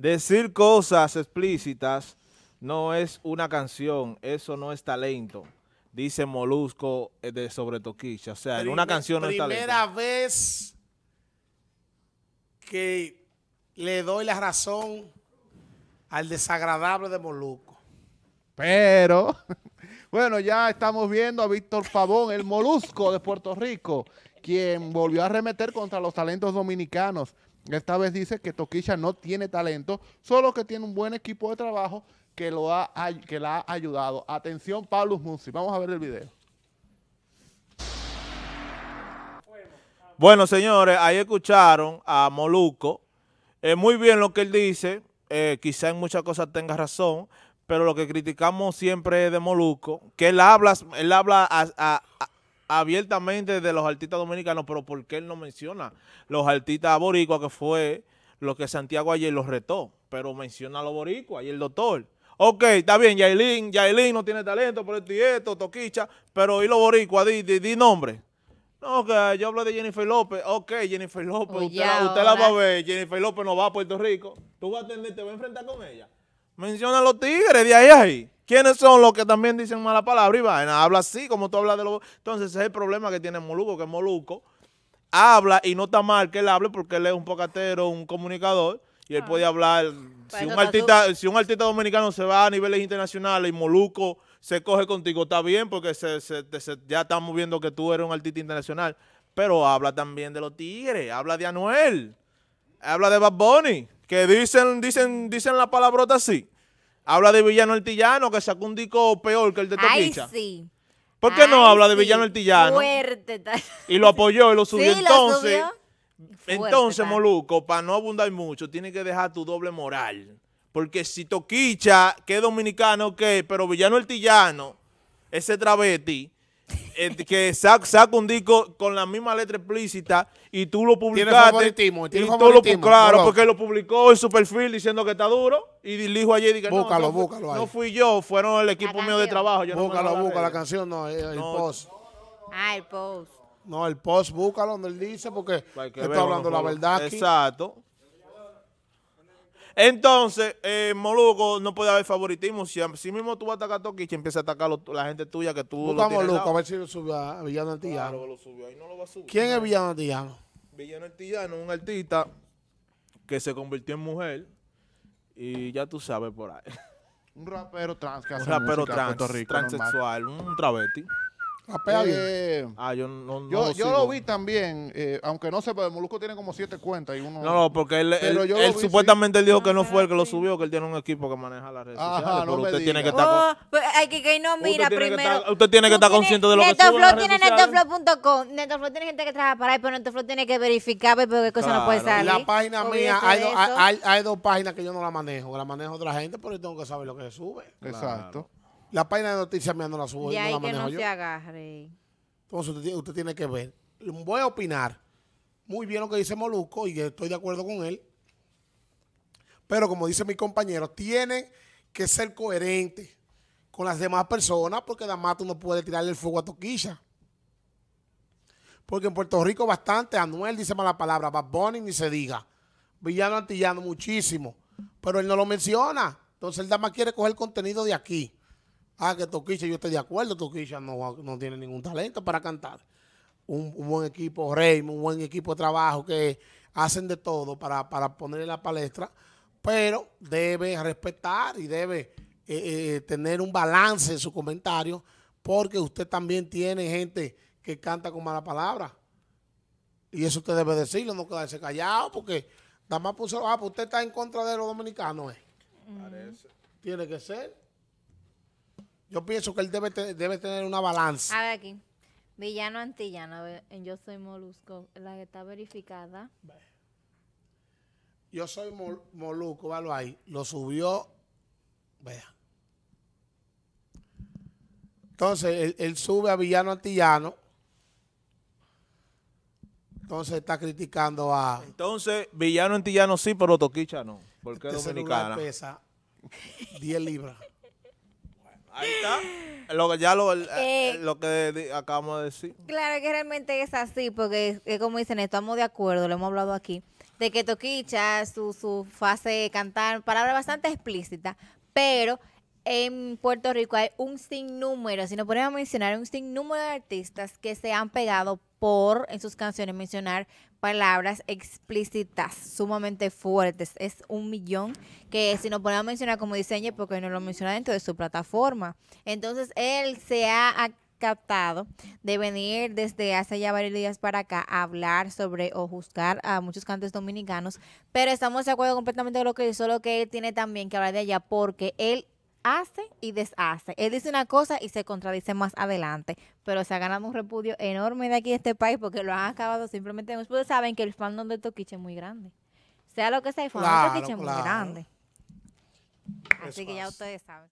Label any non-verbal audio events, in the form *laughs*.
Decir cosas explícitas no es una canción, eso no es talento. Dice Molusco eh, de Sobre O sea, en una canción no es talento. Primera vez que le doy la razón al desagradable de Molusco. Pero, *laughs* bueno, ya estamos viendo a Víctor Pavón, el Molusco de Puerto Rico, quien volvió a arremeter contra los talentos dominicanos. Esta vez dice que Toquilla no tiene talento, solo que tiene un buen equipo de trabajo que, lo ha, que la ha ayudado. Atención, Pablo Musi. Vamos a ver el video. Bueno, señores, ahí escucharon a Moluco. Es eh, muy bien lo que él dice. Eh, quizá en muchas cosas tenga razón, pero lo que criticamos siempre es de Moluco, que él habla, él habla a abiertamente de los artistas dominicanos, pero ¿por qué él no menciona los artistas boricuas que fue lo que Santiago ayer los retó? Pero menciona a los boricuas y el doctor. Ok, está bien, Yailin, Yailin no tiene talento por esto y esto, Toquicha, pero ¿y los boricuas? Di, di, nombre. No, yo hablo de Jennifer López. Ok, Jennifer López, usted, la, va a ver. Jennifer López no va a Puerto Rico. Tú vas a atender, te vas a enfrentar con ella. Menciona a los tigres de ahí ahí. ¿Quiénes son los que también dicen mala palabra y vaina? Habla así, como tú hablas de los... Entonces ese es el problema que tiene Moluco, que Moluco habla y no está mal que él hable porque él es un pocatero, un comunicador, y él ah. puede hablar... Pues si, un artista, dominicano se va a niveles internacionales y Moluco se coge contigo, está bien porque ya estamos viendo que tú eres un artista internacional, pero habla también de los tigres, habla de Anuel, habla de Bad Bunny, que dicen, dicen, dicen la palabrota así. Habla de Villano Artillano, que sacó un disco peor que el de Toquicha. sí. ¿Por qué no habla de Villano Artillano? Fuerte. Y lo apoyó y lo subió. Sí, entonces, lo entonces Moluco, para no abundar mucho, tiene que dejar tu doble moral. Porque si Toquicha, que es dominicano, ok, pero Villano Artillano, ese travesti, eh, que saca, un disco con la misma letra explícita y tú lo publicaste. Tiene favoritismo, claro, porque lo publicó en su perfil diciendo que está duro y dijo ayer no, fui yo, fueron el equipo mío de trabajo. búscalo, no la canción no, eh, el, post. Ah, el post. No, el post, búscalo donde él dice porque está hablando la verdad Exacto. Entonces, eh, Moluco, no puede haber favoritismo. Si, mismo tú vas a atacar a Toquiche, empieza a atacar a la gente tuya que tú Busca lo tienes Moluco, a ver si lo subió a Villano Antillano. Claro, lo subió, ahí no lo va a subir. ¿Quién es Villano Antillano? Villano Antillano, un artista que se convirtió en mujer y ya tú sabes por ahí. Un rapero trans que hace un rapero trans, Rico, transexual, un travesti. Eh, ah, yo no, yo, lo, vi también, eh, aunque no sepa, el Molusco tiene como siete cuentas y uno... No, no, porque él, él, él, supuestamente dijo que no fue el que lo ah, subió, que él tiene un equipo que maneja las redes sociales, pero usted tiene que estar... hay oh, pues, que, que no mira usted primero. Tiene usted tiene que estar consciente de lo que sube Netoflow tiene netoflow.com. Netoflow tiene gente que trabaja para ahí, pero Netoflow tiene que verificar pero pues, qué cosa no puede salir. La página mía, hay, hay, hay, dos páginas que yo no la manejo, la manejo otra gente, pero yo tengo que saber lo que se sube. Exacto. La página de noticias me anda la subo. Y no la que no se agarre. Entonces usted, tiene que ver. Voy a opinar muy bien lo que dice Moluco y estoy de acuerdo con él. Pero como dice mi compañero, tiene que ser coherente con las demás personas porque Damato tú no puede tirarle el fuego a Toquilla. Porque en Puerto Rico bastante, Anuel dice mala palabra, Bad Bunny ni se diga. Villano Antillano muchísimo. Pero él no lo menciona. Entonces él nada quiere coger contenido de aquí. Ah, que Toquicha, yo estoy de acuerdo, Toquicha no, no tiene ningún talento para cantar. Un, buen equipo, rey, un buen equipo de trabajo que hacen de todo para, para ponerle la palestra, pero debe respetar y debe eh, eh, eh, tener un balance en su comentario, porque usted también tiene gente que canta con mala palabra. Y eso usted debe decirlo, no quedarse callado, porque nada más puso, ah, pues usted está en contra de los dominicanos, ¿eh? Tiene que ser. Yo pienso que él debe, tener una balanza. A ver aquí. Villano antillano. Yo soy Molusco. La que está verificada. Yo soy Moluco, Molusco. ahí. Lo subió. Vea. Entonces, él, sube a Villano antillano. Entonces está criticando a... Entonces, Villano Antillano sí, pero Toquicha no. Porque es este pesa 10 libras. Ahí está. Lo, ya lo, eh, eh, eh, lo que acabamos de decir. Claro que realmente es así, porque como dicen, estamos de acuerdo, lo hemos hablado aquí, de que Toquicha, su, su fase de cantar, palabra bastante explícita, pero en Puerto Rico hay un sinnúmero, si nos ponemos a mencionar un sinnúmero de artistas que se han pegado por en sus canciones mencionar palabras explícitas, sumamente fuertes. Es un millón que si nos no a mencionar como diseño, porque no lo menciona dentro de su plataforma. Entonces, él se ha captado de venir desde hace ya varios días para acá a hablar sobre o juzgar a muchos cantantes dominicanos, pero estamos de acuerdo completamente con lo que hizo, lo que él tiene también que hablar de allá, porque él hace y deshace. Él dice una cosa y se contradice más adelante, pero se ha ganado un repudio enorme de aquí de este país porque lo han acabado simplemente. Ustedes saben que el fandom de Toquiche es muy grande. Sea lo que sea, el fandom de Toquiche es muy grande. Así que ya ustedes saben.